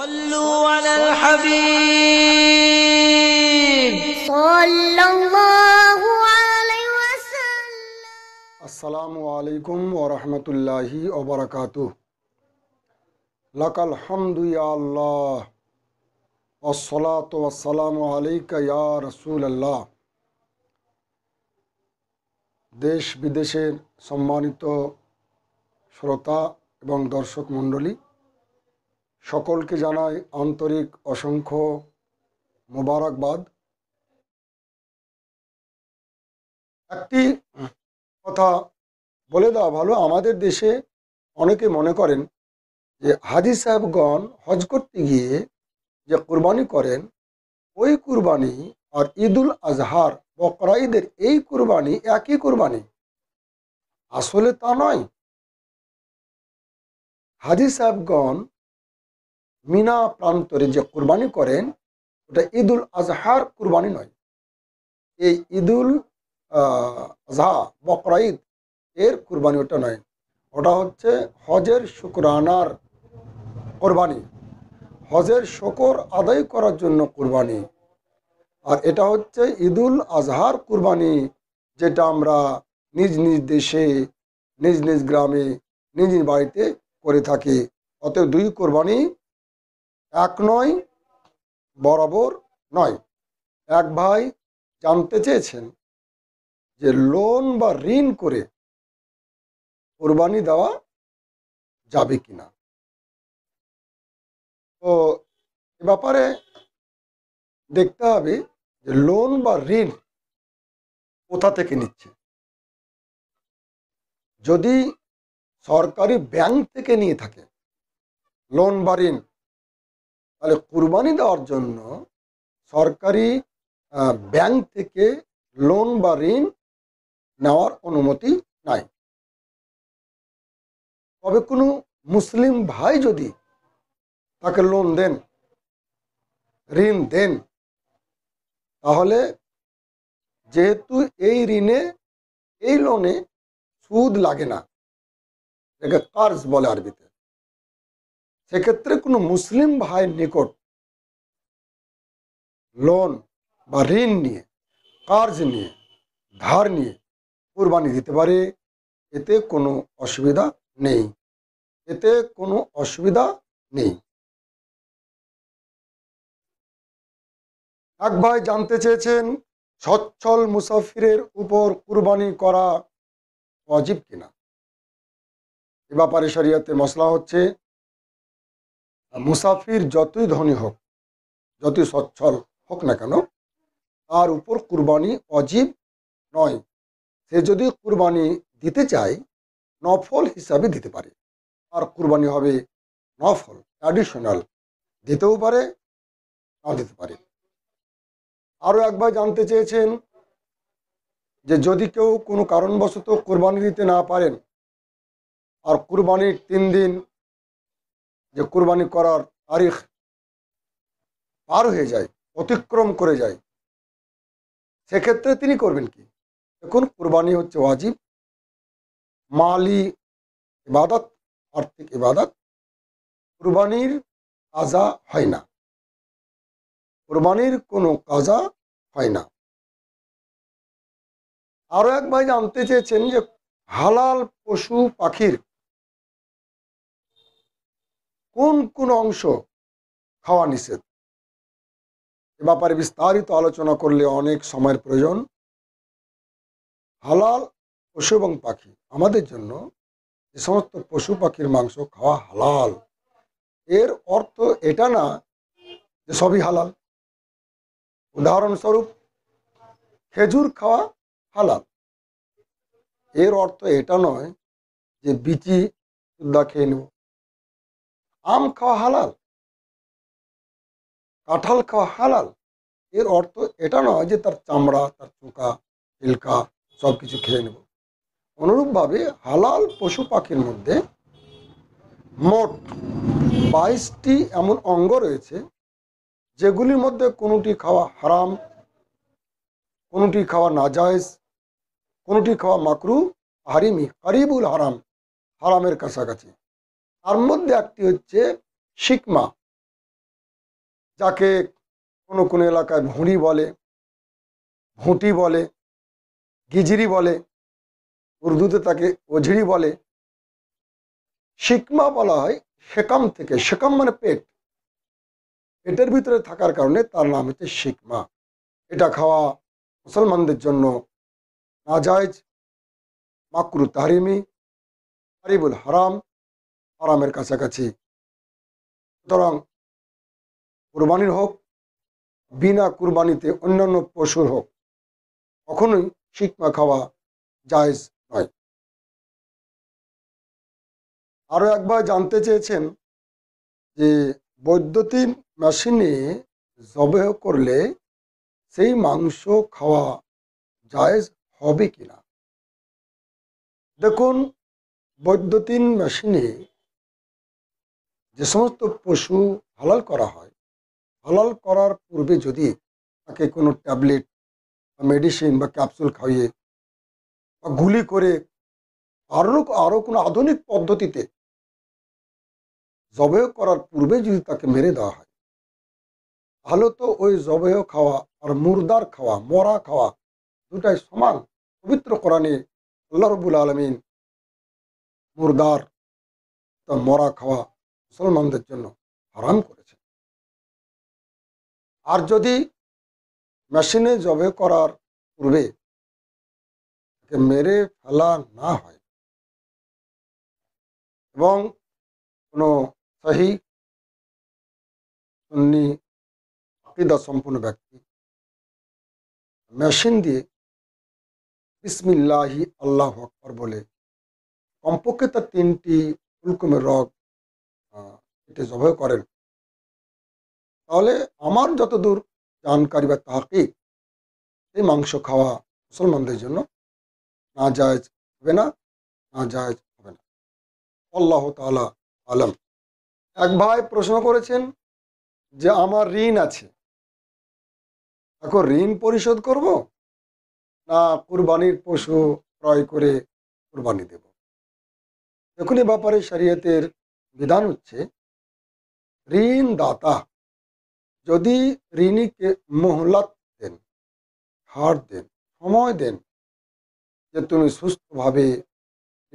صلوا على الحبيب صلى الله عليه وسلم السلام عليكم ورحمة الله وبركاته لك الحمد يا الله والصلاة والسلام عليك يا رسول الله দেশ বিদেশের সম্মানিত শ্রোতা এবং দর্শক মণ্ডলী সকলকে জানাই আন্তরিক অসংখ্য মোবারকবাদ একটি কথা বলে দেওয়া ভালো আমাদের দেশে অনেকে মনে করেন যে হাজি সাহেবগণ হজ করতে গিয়ে যে কুরবানি করেন ওই কুরবানি আর ঈদুল আজহার বকরাইদের এই কুরবানি একই কুরবানি আসলে তা নয় হাজি সাহেবগণ মিনা প্রান্তরে যে কোরবানি করেন ওটা ঈদুল আজহার কুরবানি নয় এই ঈদুল আজহা বকরা ঈদ এর কুরবানি ওটা নয় ওটা হচ্ছে হজের শুকরানার কোরবানি হজের শকর আদায় করার জন্য কুরবানি আর এটা হচ্ছে ঈদুল আজহার কুরবানি যেটা আমরা নিজ নিজ দেশে নিজ নিজ গ্রামে নিজ নিজ বাড়িতে করে থাকি অতএব দুই কোরবানি এক নয় বরাবর নয় এক ভাই জানতে চেয়েছেন যে লোন বা ঋণ করে কোরবানি দেওয়া যাবে কিনা তো এ ব্যাপারে দেখতে হবে যে লোন বা ঋণ কোথা থেকে নিচ্ছে যদি সরকারি ব্যাংক থেকে নিয়ে থাকে লোন বা ঋণ তাহলে কুরবানি দেওয়ার জন্য সরকারি ব্যাংক থেকে লোন বা ঋণ নেওয়ার অনুমতি নাই তবে কোনো মুসলিম ভাই যদি তাকে লোন দেন ঋণ দেন তাহলে যেহেতু এই ঋণে এই লোনে সুদ লাগে না এটাকে কার্জ বলে আরবিতে সেক্ষেত্রে কোনো মুসলিম ভাইয়ের নিকট লোন বা ঋণ নিয়ে কার্জ নিয়ে ধার নিয়ে কোরবানি দিতে পারে এতে কোনো অসুবিধা নেই এতে কোনো অসুবিধা নেই এক ভাই জানতে চেয়েছেন সচ্ছল মুসাফিরের উপর কুরবানি করা অজীব কিনা এ ব্যাপারে শরিয়াতে মশলা হচ্ছে মুসাফির যতই ধনী হোক যতই সচ্ছল হোক না কেন তার উপর কুরবানি অজীব নয় সে যদি কুরবানি দিতে চায় নফল হিসাবে দিতে পারে আর কুরবানি হবে নফল ট্র্যাডিশনাল দিতেও পারে না দিতে পারে আরও একবার জানতে চেয়েছেন যে যদি কেউ কোনো কারণবশত কোরবানি দিতে না পারেন আর কুরবানির তিন দিন যে কোরবানি করার তারিখ পার হয়ে যায় অতিক্রম করে যায় সেক্ষেত্রে তিনি করবেন কি দেখুন কোরবানি হচ্ছে ওয়াজিব মালি ইবাদত আর্থিক ইবাদত কোরবানির কাজা হয় না কোরবানির কোনো কাজা হয় না আরও এক ভাই জানতে চেয়েছেন যে হালাল পশু পাখির কোন কোন অংশ খাওয়া নিষেধ এ ব্যাপারে বিস্তারিত আলোচনা করলে অনেক সময়ের প্রয়োজন হালাল পশু এবং পাখি আমাদের জন্য যে সমস্ত পশু পাখির মাংস খাওয়া হালাল এর অর্থ এটা না যে সবই হালাল উদাহরণস্বরূপ খেজুর খাওয়া হালাল এর অর্থ এটা নয় যে বিচি সুদ্ধা খেয়ে নেব আম খাওয়া হালাল কাঁঠাল খাওয়া হালাল এর অর্থ এটা নয় যে তার চামড়া তার চোকা হিলকা সব কিছু খেয়ে নেব অনুরূপভাবে হালাল পশু পাখির মধ্যে মোট বাইশটি এমন অঙ্গ রয়েছে যেগুলির মধ্যে কোনোটি খাওয়া হারাম কোনোটি খাওয়া নাজায়জ কোনোটি খাওয়া মাকরু হারিমি হারিবুল হারাম হারামের কাছাকাছি তার মধ্যে একটি হচ্ছে শিকমা যাকে কোনো কোনো এলাকায় ভুঁড়ি বলে ভুঁটি বলে গিজিরি বলে উর্দুতে তাকে ওঝিড়ি বলে শিকমা বলা হয় সেকাম থেকে শেকাম মানে পেট পেটের ভিতরে থাকার কারণে তার নাম হচ্ছে শিকমা এটা খাওয়া মুসলমানদের জন্য নাজায়জ মাকরু তারিমি হারিবুল হারাম হারামের কাছাকাছি সুতরাং কোরবানির হোক বিনা কুরবানিতে অন্যান্য পশুর হোক কখনোই শিকমা খাওয়া জায়জ নয় আরও একবার জানতে চেয়েছেন যে বৈদ্যুতিন মেশিনে জবেহ করলে সেই মাংস খাওয়া জায়েজ হবে কিনা দেখুন বৈদ্যুতিন মেশিনে যে সমস্ত পশু হালাল করা হয় হালাল করার পূর্বে যদি তাকে কোনো ট্যাবলেট বা মেডিসিন বা ক্যাপসুল খাইয়ে বা গুলি করে আরও আরও কোনো আধুনিক পদ্ধতিতে জবেহ করার পূর্বে যদি তাকে মেরে দেওয়া হয় তাহলে তো ওই জবেহ খাওয়া আর মুরদার খাওয়া মরা খাওয়া দুটাই সমান পবিত্র কোরআনে আল্লাহ রবুল আলমিন মুরদার মরা খাওয়া মুসলমানদের জন্য হারাম করেছে আর যদি মেশিনে জবে করার পূর্বে মেরে ফেলা না হয় এবং কোনো সহি সম্পন্ন ব্যক্তি মেশিন দিয়ে বিসমিল্লাহি আল্লাহ আকবর বলে কমপক্ষে তার তিনটি ফুলকুমের রগ এটি জবাই করেন তাহলে আমার যতদূর জানকারি বা তাহাকিক এই মাংস খাওয়া মুসলমানদের জন্য না যায়জ হবে না না যায়জ হবে না আল্লাহ তালা আলম এক ভাই প্রশ্ন করেছেন যে আমার ঋণ আছে এখন ঋণ পরিশোধ করব না কুরবানির পশু ক্রয় করে কুরবানি দেব এখনই ব্যাপারে শরীয়তের বিধান হচ্ছে ঋণদাতা যদি ঋণীকে মহলাত দেন হার দেন সময় দেন যে তুমি সুস্থভাবে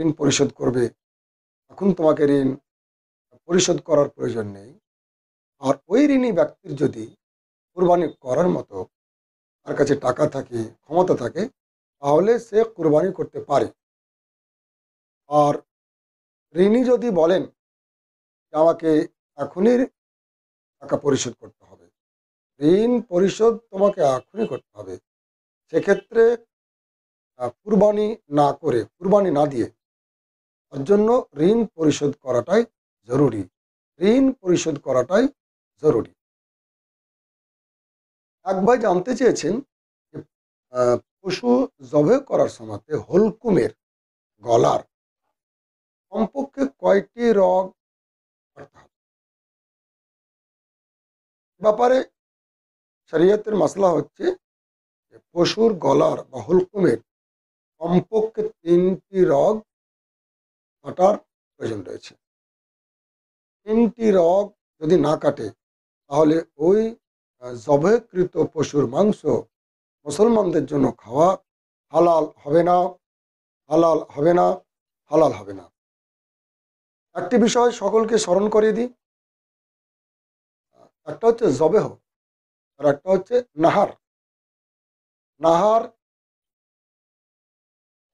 ঋণ পরিশোধ করবে এখন তোমাকে ঋণ পরিশোধ করার প্রয়োজন নেই আর ওই ঋণী ব্যক্তির যদি কোরবানি করার মতো তার কাছে টাকা থাকে ক্ষমতা থাকে তাহলে সে কোরবানি করতে পারে আর ঋণী যদি বলেন আমাকে এখনই টাকা পরিশোধ করতে হবে ঋণ পরিশোধ তোমাকে এখনই করতে হবে সেক্ষেত্রে কুরবানি না করে কুরবানি না দিয়ে তার জন্য ঋণ পরিশোধ করাটাই জরুরি ঋণ পরিশোধ করাটাই জরুরি এক ভাই জানতে চেয়েছেন যে পশু জবে করার সময়তে হলকুমের গলার কমপক্ষে কয়টি রগ ব্যাপারে শরীয়তের মশলা হচ্ছে পশুর গলার বা হুলকুমের কমপক্ষে তিনটি রগ কাটার প্রয়োজন রয়েছে তিনটি রগ যদি না কাটে তাহলে ওই জবেকৃত পশুর মাংস মুসলমানদের জন্য খাওয়া হালাল হবে না হালাল হবে না হালাল হবে না একটি বিষয় সকলকে স্মরণ করিয়ে দিই একটা হচ্ছে জবেহ আর একটা হচ্ছে নাহার নাহার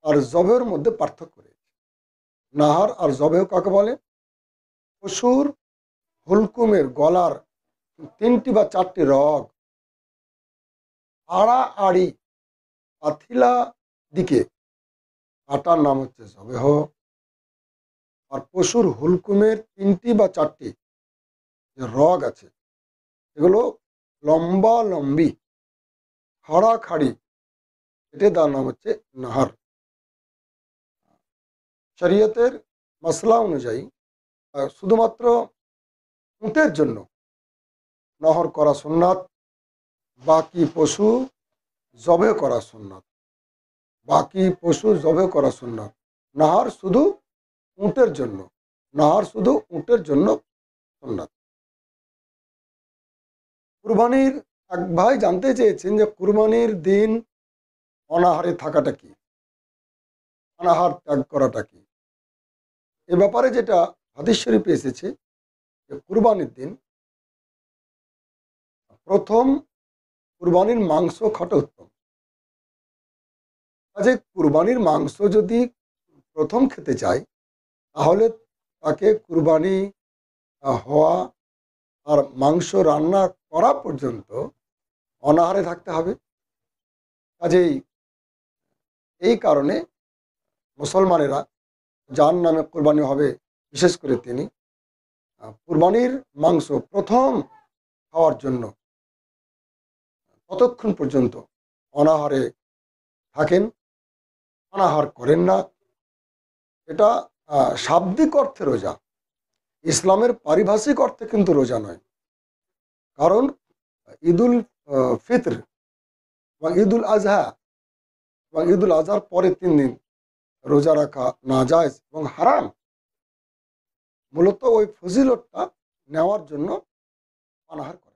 আর জবেহর মধ্যে পার্থক্য রয়েছে নাহার আর জবেহ কাকে বলে পশুর হুলকুমের গলার তিনটি বা চারটি রগ আড়া আড়ি পাথিলা দিকে কাটার নাম হচ্ছে জবেহ আর পশুর হুলকুমের তিনটি বা চারটি যে রগ আছে এগুলো লম্বা লম্বি খাড়ি এটি তার নাম হচ্ছে নাহার শরীয়তের মশলা অনুযায়ী শুধুমাত্র উঁতের জন্য নহর করা সুন্নাত বাকি পশু জবে করা সুন্নাত বাকি পশু জবে করা সুন্নাত নাহার শুধু উঁটের জন্য নাহার শুধু উঁটের জন্য সোননাথ কুরবানির এক ভাই জানতে চেয়েছেন যে কুরবানির দিন অনাহারে থাকাটা কি অনাহার ত্যাগ করাটা কি এ ব্যাপারে যেটা হাদিস শরীফে এসেছে যে কুরবানির দিন প্রথম কুরবানির মাংস খাটা উত্তম কাজে কুরবানির মাংস যদি প্রথম খেতে চায় তাহলে তাকে কুরবানি হওয়া আর মাংস রান্না করা পর্যন্ত অনাহারে থাকতে হবে কাজেই এই কারণে মুসলমানেরা যার নামে কোরবানি হবে বিশেষ করে তিনি কোরবানির মাংস প্রথম খাওয়ার জন্য ততক্ষণ পর্যন্ত অনাহারে থাকেন অনাহার করেন না এটা শাব্দিক অর্থে রোজা ইসলামের পারিভাষিক অর্থে কিন্তু রোজা নয় কারণ ঈদুল ফিতর বা ঈদুল আজহা বা ঈদুল আজহার পরে তিন দিন রোজা রাখা না যায় এবং হারাম মূলত ওই ফজিলতটা নেওয়ার জন্য অনাহার করে